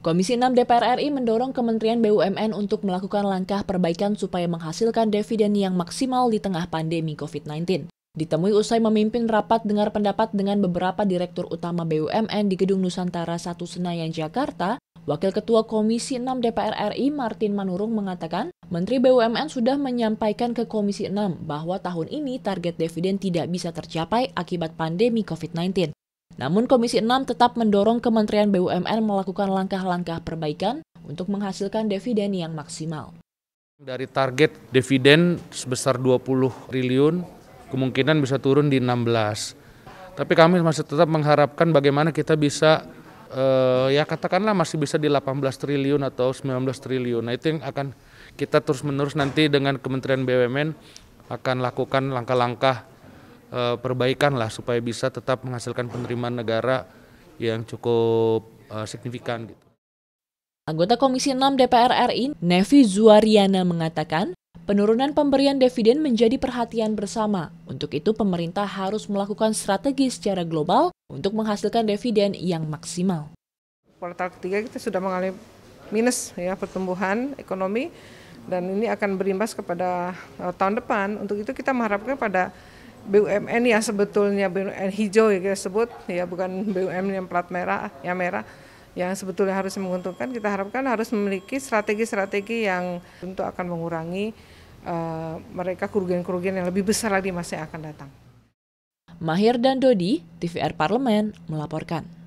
Komisi 6 DPR RI mendorong Kementerian BUMN untuk melakukan langkah perbaikan supaya menghasilkan dividen yang maksimal di tengah pandemi COVID-19. Ditemui usai memimpin rapat dengar pendapat dengan beberapa direktur utama BUMN di Gedung Nusantara 1 Senayan, Jakarta, Wakil Ketua Komisi 6 DPR RI Martin Manurung mengatakan, Menteri BUMN sudah menyampaikan ke Komisi 6 bahwa tahun ini target dividen tidak bisa tercapai akibat pandemi COVID-19. Namun Komisi 6 tetap mendorong Kementerian BUMN melakukan langkah-langkah perbaikan untuk menghasilkan dividen yang maksimal. Dari target dividen sebesar 20 triliun, kemungkinan bisa turun di 16. Tapi kami masih tetap mengharapkan bagaimana kita bisa eh, ya katakanlah masih bisa di 18 triliun atau 19 triliun. Nah, itu yang akan kita terus-menerus nanti dengan Kementerian BUMN akan lakukan langkah-langkah uh, perbaikan lah supaya bisa tetap menghasilkan penerimaan negara yang cukup uh, signifikan gitu. Anggota Komisi 6 DPR RI, Nevi Zuariana mengatakan, penurunan pemberian dividen menjadi perhatian bersama. Untuk itu pemerintah harus melakukan strategi secara global untuk menghasilkan dividen yang maksimal. Kuartal ketiga kita sudah mengalami minus ya pertumbuhan ekonomi dan ini akan berimbas kepada eh, tahun depan. Untuk itu kita mengharapkan pada BUMN ya sebetulnya BUMN hijau ya kita sebut ya bukan BUMN yang plat merah yang merah yang sebetulnya harus menguntungkan kita harapkan harus memiliki strategi-strategi yang tentu akan mengurangi uh, mereka kerugian-kerugian yang lebih besar lagi masa yang akan datang. Mahir dan Dodi, TVR Parlemen melaporkan.